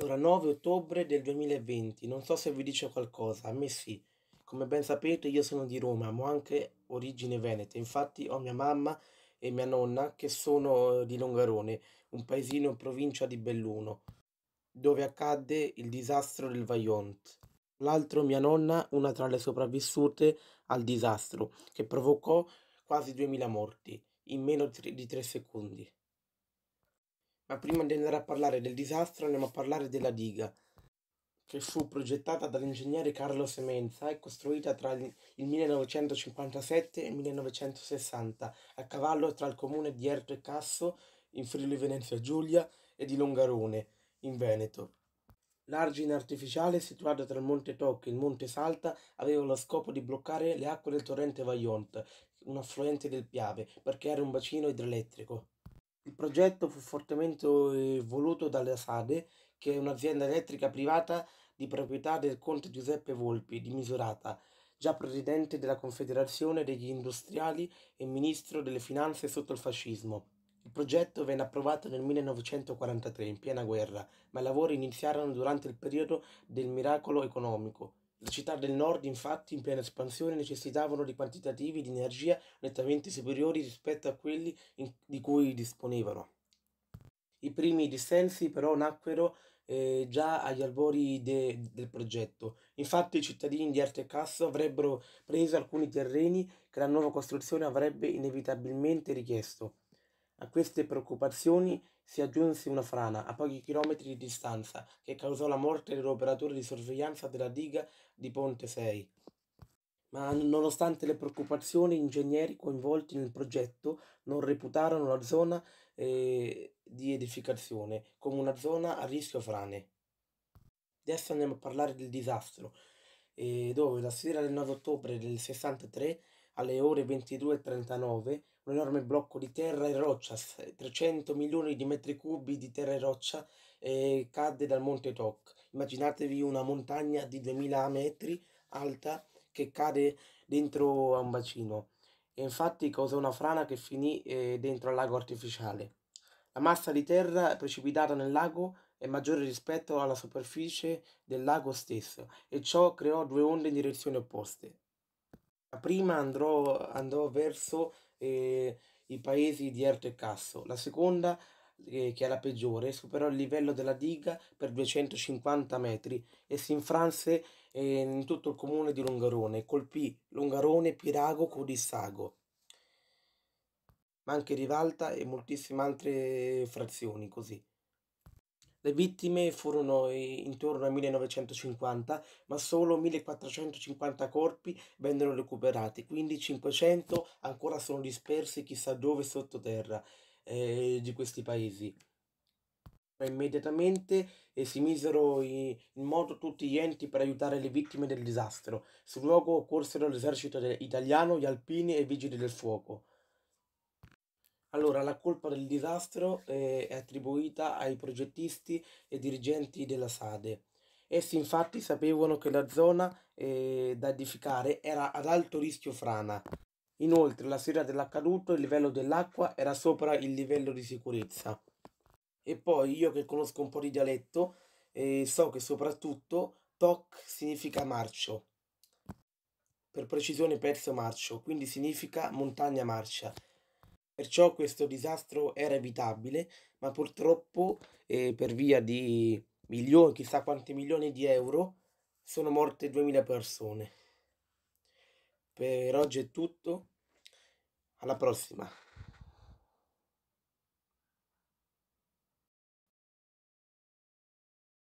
Allora, 9 ottobre del 2020, non so se vi dice qualcosa, a me sì. Come ben sapete io sono di Roma, ma ho anche origine veneta, infatti ho mia mamma e mia nonna che sono eh, di Longarone, un paesino in provincia di Belluno, dove accadde il disastro del Vajont. L'altro mia nonna, una tra le sopravvissute al disastro, che provocò quasi 2000 morti in meno di 3 secondi. Ma prima di andare a parlare del disastro andiamo a parlare della diga, che fu progettata dall'ingegnere Carlo Semenza e costruita tra il 1957 e il 1960, a cavallo tra il comune di Erto e Casso, in Friuli Venezia Giulia, e di Longarone, in Veneto. L'argine artificiale situato tra il Monte Tocca e il Monte Salta aveva lo scopo di bloccare le acque del torrente Vaillant, un affluente del Piave, perché era un bacino idroelettrico. Il progetto fu fortemente eh, voluto dalla SADE, che è un'azienda elettrica privata di proprietà del conte Giuseppe Volpi di Misurata, già presidente della Confederazione degli Industriali e ministro delle Finanze sotto il fascismo. Il progetto venne approvato nel 1943, in piena guerra, ma i lavori iniziarono durante il periodo del miracolo economico. Le città del nord, infatti, in piena espansione, necessitavano di quantitativi di energia nettamente superiori rispetto a quelli in, di cui disponevano. I primi dissensi però nacquero eh, già agli albori de, del progetto. Infatti i cittadini di Arte Casso avrebbero preso alcuni terreni che la nuova costruzione avrebbe inevitabilmente richiesto. A queste preoccupazioni si aggiunse una frana a pochi chilometri di distanza che causò la morte dell'operatore di sorveglianza della diga di Ponte 6. Ma nonostante le preoccupazioni, gli ingegneri coinvolti nel progetto non reputarono la zona eh, di edificazione come una zona a rischio frane. Adesso andiamo a parlare del disastro, eh, dove la sera del 9 ottobre del 63 alle ore 22.39 un enorme blocco di terra e roccia, 300 milioni di metri cubi di terra e roccia eh, cadde dal monte Toc. Immaginatevi una montagna di 2000 metri alta che cade dentro a un bacino e infatti causò una frana che finì eh, dentro al lago artificiale. La massa di terra precipitata nel lago è maggiore rispetto alla superficie del lago stesso e ciò creò due onde in direzioni opposte prima andrò, andò verso eh, i paesi di Erto e Casso, la seconda, eh, che è la peggiore, superò il livello della diga per 250 metri e si infranse eh, in tutto il comune di Longarone, colpì Longarone, Pirago, Codissago, ma anche Rivalta e moltissime altre frazioni così. Le vittime furono intorno a 1950, ma solo 1450 corpi vennero recuperati, quindi 500 ancora sono dispersi chissà dove sottoterra eh, di questi paesi. Immediatamente eh, si misero in moto tutti gli enti per aiutare le vittime del disastro. Sul luogo corsero l'esercito italiano, gli alpini e i vigili del fuoco. Allora, la colpa del disastro eh, è attribuita ai progettisti e dirigenti della SADE. Essi infatti sapevano che la zona eh, da edificare era ad alto rischio frana. Inoltre, la sera dell'accaduto il livello dell'acqua era sopra il livello di sicurezza. E poi io che conosco un po' di dialetto eh, so che soprattutto TOC significa marcio. Per precisione pezzo marcio, quindi significa montagna marcia. Perciò questo disastro era evitabile, ma purtroppo eh, per via di milioni, chissà quanti milioni di euro, sono morte 2000 persone. Per oggi è tutto, alla prossima.